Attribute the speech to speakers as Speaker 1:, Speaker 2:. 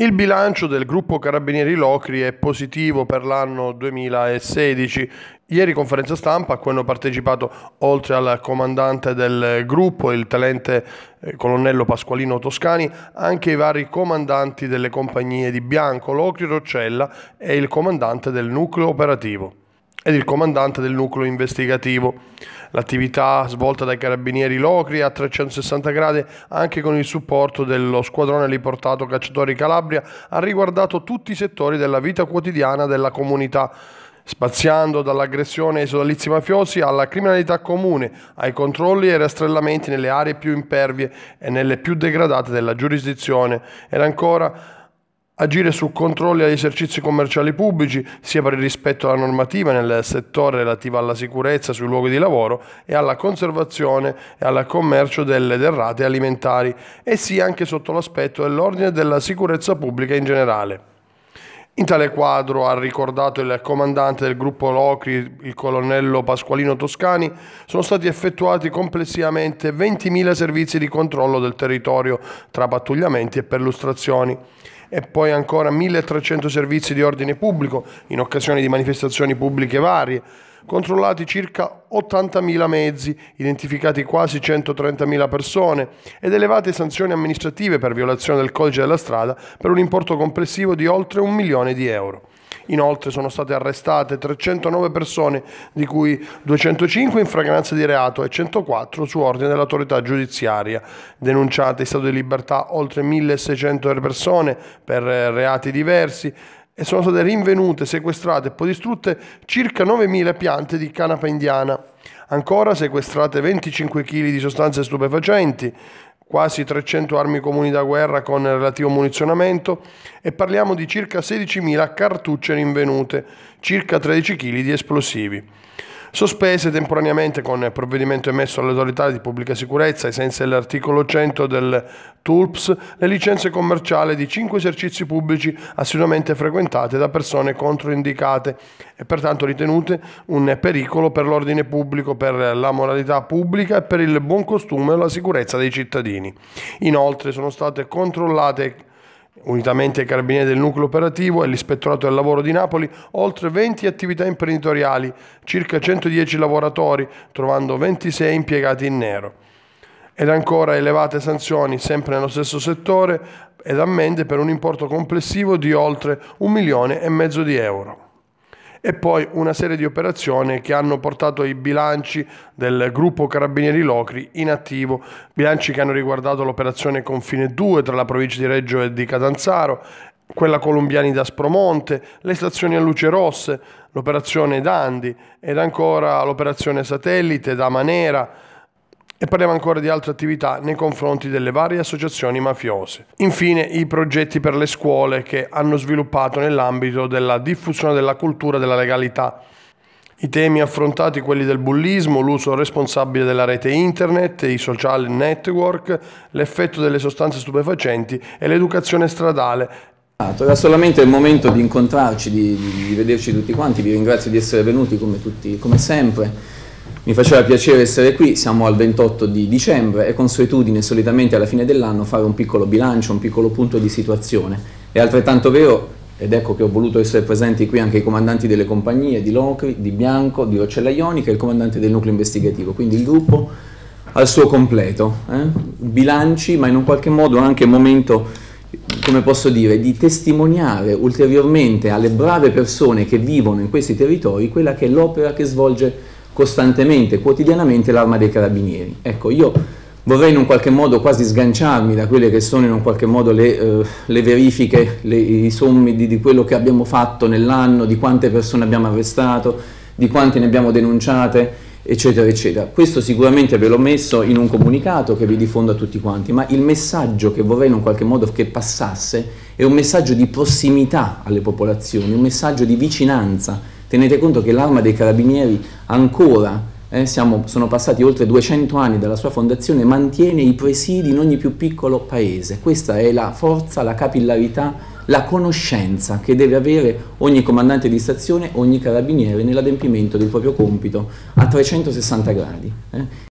Speaker 1: Il bilancio del gruppo Carabinieri Locri è positivo per l'anno 2016. Ieri conferenza stampa a cui hanno partecipato oltre al comandante del gruppo, il talente eh, colonnello Pasqualino Toscani, anche i vari comandanti delle compagnie di Bianco, Locri, Roccella e il comandante del nucleo operativo ed il comandante del nucleo investigativo. L'attività svolta dai carabinieri Locri a 360 gradi, anche con il supporto dello squadrone riportato Cacciatori Calabria, ha riguardato tutti i settori della vita quotidiana della comunità, spaziando dall'aggressione ai sodalizi mafiosi alla criminalità comune, ai controlli e rastrellamenti nelle aree più impervie e nelle più degradate della giurisdizione, ed ancora agire su controlli agli esercizi commerciali pubblici, sia per il rispetto alla normativa nel settore relativo alla sicurezza sui luoghi di lavoro e alla conservazione e al commercio delle derrate alimentari, e sia anche sotto l'aspetto dell'ordine della sicurezza pubblica in generale. In tale quadro, ha ricordato il comandante del gruppo Locri, il colonnello Pasqualino Toscani, sono stati effettuati complessivamente 20.000 servizi di controllo del territorio tra pattugliamenti e perlustrazioni e poi ancora 1300 servizi di ordine pubblico in occasione di manifestazioni pubbliche varie, controllati circa 80.000 mezzi, identificati quasi 130.000 persone ed elevate sanzioni amministrative per violazione del codice della strada per un importo complessivo di oltre un milione di euro. Inoltre sono state arrestate 309 persone, di cui 205 in fragranza di reato e 104 su ordine dell'autorità giudiziaria. Denunciate in stato di libertà oltre 1600 persone per eh, reati diversi e sono state rinvenute, sequestrate e poi distrutte circa 9.000 piante di canapa indiana. Ancora sequestrate 25 kg di sostanze stupefacenti, quasi 300 armi comuni da guerra con relativo munizionamento e parliamo di circa 16.000 cartucce rinvenute, circa 13 kg di esplosivi sospese temporaneamente con provvedimento emesso dall'autorità di pubblica sicurezza ai sensi dell'articolo 100 del TULPS le licenze commerciali di cinque esercizi pubblici assiduamente frequentate da persone controindicate e pertanto ritenute un pericolo per l'ordine pubblico, per la moralità pubblica e per il buon costume e la sicurezza dei cittadini. Inoltre sono state controllate unitamente ai carabinieri del nucleo operativo e all'ispettorato del lavoro di Napoli, oltre 20 attività imprenditoriali, circa 110 lavoratori, trovando 26 impiegati in nero. Ed ancora elevate sanzioni, sempre nello stesso settore, ed ammende per un importo complessivo di oltre un milione e mezzo di euro e poi una serie di operazioni che hanno portato i bilanci del gruppo Carabinieri Locri in attivo, bilanci che hanno riguardato l'operazione Confine 2 tra la provincia di Reggio e di Catanzaro quella Colombiani da Spromonte, le stazioni a luce rosse, l'operazione Dandi ed ancora l'operazione Satellite da Manera, e parliamo ancora di altre attività nei confronti delle varie associazioni mafiose. Infine i progetti per le scuole che hanno sviluppato nell'ambito della diffusione della cultura della legalità. I temi affrontati quelli del bullismo, l'uso responsabile della rete internet, i social network, l'effetto delle sostanze stupefacenti e l'educazione stradale
Speaker 2: esatto, era solamente il momento di incontrarci, di, di, di, vederci tutti quanti, vi ringrazio di essere venuti come, tutti, come sempre. Mi faceva piacere essere qui, siamo al 28 di dicembre, è consuetudine solitamente alla fine dell'anno fare un piccolo bilancio, un piccolo punto di situazione. È altrettanto vero, ed ecco che ho voluto essere presenti qui anche i comandanti delle compagnie di Locri, di Bianco, di Roccella Ionica e il comandante del nucleo investigativo, quindi il gruppo al suo completo. Eh? Bilanci, ma in un qualche modo anche momento, come posso dire, di testimoniare ulteriormente alle brave persone che vivono in questi territori quella che è l'opera che svolge il costantemente, quotidianamente l'arma dei carabinieri. Ecco, io vorrei in un qualche modo quasi sganciarmi da quelle che sono in un qualche modo le, eh, le verifiche, le, i sommi di, di quello che abbiamo fatto nell'anno, di quante persone abbiamo arrestato, di quante ne abbiamo denunciate, eccetera, eccetera. Questo sicuramente ve l'ho messo in un comunicato che vi diffondo a tutti quanti, ma il messaggio che vorrei in un qualche modo che passasse è un messaggio di prossimità alle popolazioni, un messaggio di vicinanza Tenete conto che l'arma dei carabinieri ancora, eh, siamo, sono passati oltre 200 anni dalla sua fondazione, mantiene i presidi in ogni più piccolo paese. Questa è la forza, la capillarità, la conoscenza che deve avere ogni comandante di stazione, ogni carabiniere nell'adempimento del proprio compito a 360 gradi.
Speaker 1: Eh.